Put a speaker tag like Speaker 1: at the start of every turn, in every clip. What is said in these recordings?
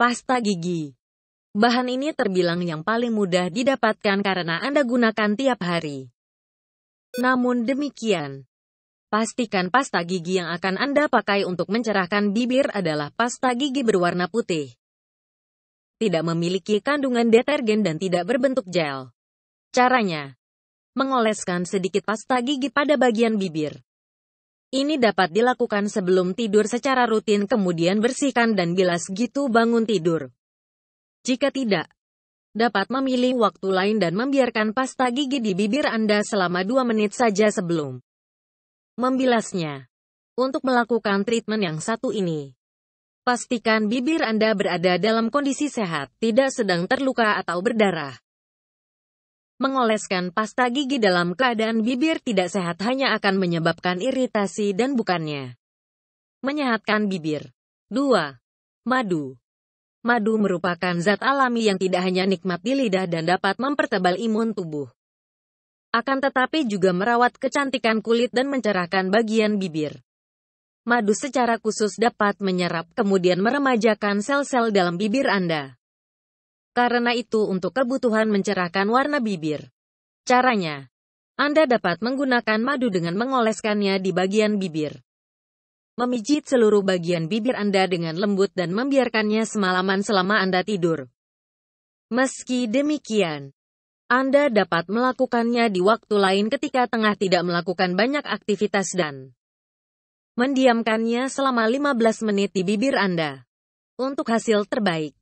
Speaker 1: Pasta gigi. Bahan ini terbilang yang paling mudah didapatkan karena Anda gunakan tiap hari. Namun demikian, pastikan pasta gigi yang akan Anda pakai untuk mencerahkan bibir adalah pasta gigi berwarna putih. Tidak memiliki kandungan detergen dan tidak berbentuk gel. Caranya, mengoleskan sedikit pasta gigi pada bagian bibir. Ini dapat dilakukan sebelum tidur secara rutin kemudian bersihkan dan bilas gitu bangun tidur. Jika tidak, dapat memilih waktu lain dan membiarkan pasta gigi di bibir Anda selama 2 menit saja sebelum membilasnya. Untuk melakukan treatment yang satu ini, pastikan bibir Anda berada dalam kondisi sehat, tidak sedang terluka atau berdarah. Mengoleskan pasta gigi dalam keadaan bibir tidak sehat hanya akan menyebabkan iritasi dan bukannya menyehatkan bibir. 2. Madu Madu merupakan zat alami yang tidak hanya nikmat di lidah dan dapat mempertebal imun tubuh. Akan tetapi juga merawat kecantikan kulit dan mencerahkan bagian bibir. Madu secara khusus dapat menyerap kemudian meremajakan sel-sel dalam bibir Anda. Karena itu untuk kebutuhan mencerahkan warna bibir. Caranya, Anda dapat menggunakan madu dengan mengoleskannya di bagian bibir. Memijit seluruh bagian bibir Anda dengan lembut dan membiarkannya semalaman selama Anda tidur. Meski demikian, anda dapat melakukannya di waktu lain ketika tengah tidak melakukan banyak aktivitas dan mendiamkannya selama 15 menit di bibir Anda untuk hasil terbaik.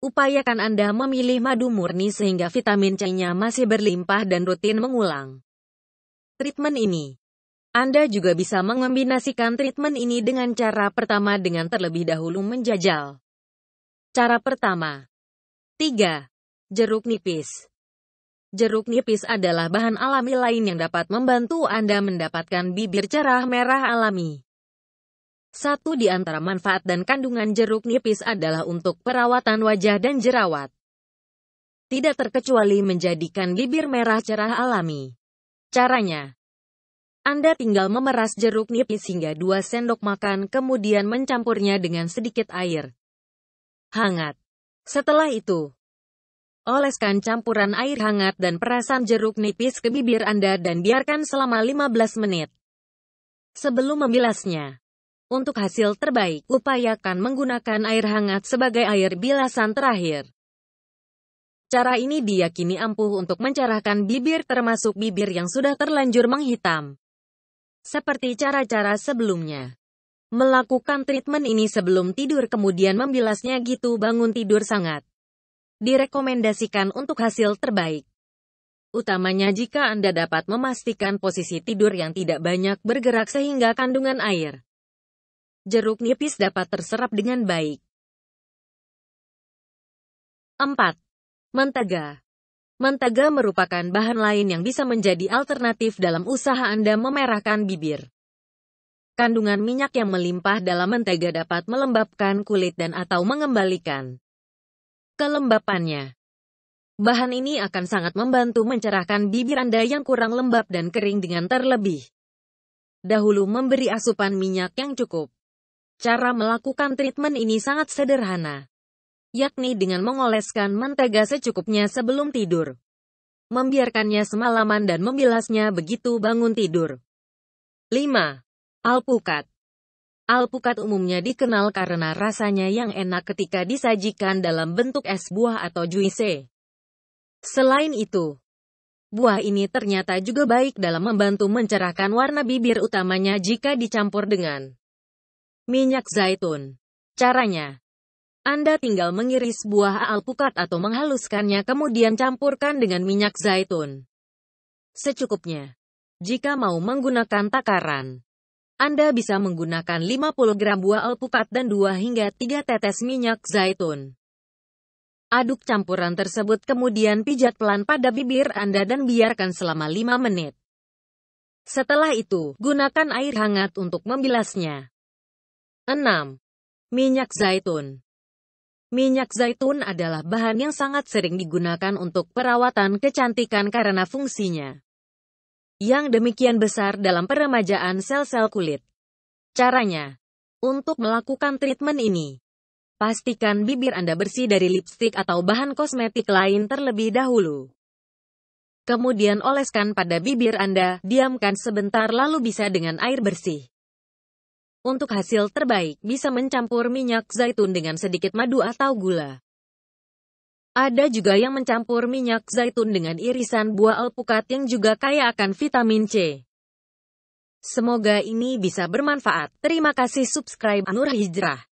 Speaker 1: Upayakan Anda memilih madu murni sehingga vitamin C-nya masih berlimpah dan rutin mengulang. Treatment ini Anda juga bisa mengombinasikan treatment ini dengan cara pertama dengan terlebih dahulu menjajal. Cara pertama 3. Jeruk nipis Jeruk nipis adalah bahan alami lain yang dapat membantu Anda mendapatkan bibir cerah merah alami. Satu di antara manfaat dan kandungan jeruk nipis adalah untuk perawatan wajah dan jerawat. Tidak terkecuali menjadikan bibir merah cerah alami. Caranya, Anda tinggal memeras jeruk nipis hingga 2 sendok makan kemudian mencampurnya dengan sedikit air. Hangat. Setelah itu, oleskan campuran air hangat dan perasan jeruk nipis ke bibir Anda dan biarkan selama 15 menit. Sebelum membilasnya, untuk hasil terbaik, upayakan menggunakan air hangat sebagai air bilasan terakhir. Cara ini diyakini ampuh untuk mencerahkan bibir termasuk bibir yang sudah terlanjur menghitam. Seperti cara-cara sebelumnya. Melakukan treatment ini sebelum tidur kemudian membilasnya gitu bangun tidur sangat. Direkomendasikan untuk hasil terbaik utamanya jika Anda dapat memastikan posisi tidur yang tidak banyak bergerak sehingga kandungan air jeruk nipis dapat terserap dengan baik. 4. Mentega Mentega merupakan bahan lain yang bisa menjadi alternatif dalam usaha Anda memerahkan bibir. Kandungan minyak yang melimpah dalam mentega dapat melembabkan kulit dan atau mengembalikan kelembapannya. Bahan ini akan sangat membantu mencerahkan bibir Anda yang kurang lembab dan kering dengan terlebih dahulu memberi asupan minyak yang cukup. Cara melakukan treatment ini sangat sederhana, yakni dengan mengoleskan mentega secukupnya sebelum tidur, membiarkannya semalaman dan membilasnya begitu bangun tidur. 5. Alpukat Alpukat umumnya dikenal karena rasanya yang enak ketika disajikan dalam bentuk es buah atau juice. Selain itu, buah ini ternyata juga baik dalam membantu mencerahkan warna bibir utamanya jika dicampur dengan Minyak zaitun. Caranya, Anda tinggal mengiris buah alpukat atau menghaluskannya kemudian campurkan dengan minyak zaitun. Secukupnya. Jika mau menggunakan takaran, Anda bisa menggunakan 50 gram buah alpukat dan 2 hingga 3 tetes minyak zaitun. Aduk campuran tersebut kemudian pijat pelan pada bibir Anda dan biarkan selama 5 menit. Setelah itu, gunakan air hangat untuk membilasnya. 6. Minyak zaitun Minyak zaitun adalah bahan yang sangat sering digunakan untuk perawatan kecantikan karena fungsinya yang demikian besar dalam peremajaan sel-sel kulit. Caranya, untuk melakukan treatment ini, pastikan bibir Anda bersih dari lipstik atau bahan kosmetik lain terlebih dahulu. Kemudian oleskan pada bibir Anda, diamkan sebentar lalu bisa dengan air bersih. Untuk hasil terbaik, bisa mencampur minyak zaitun dengan sedikit madu atau gula. Ada juga yang mencampur minyak zaitun dengan irisan buah alpukat yang juga kaya akan vitamin C. Semoga ini bisa bermanfaat. Terima kasih subscribe Anur Hijrah.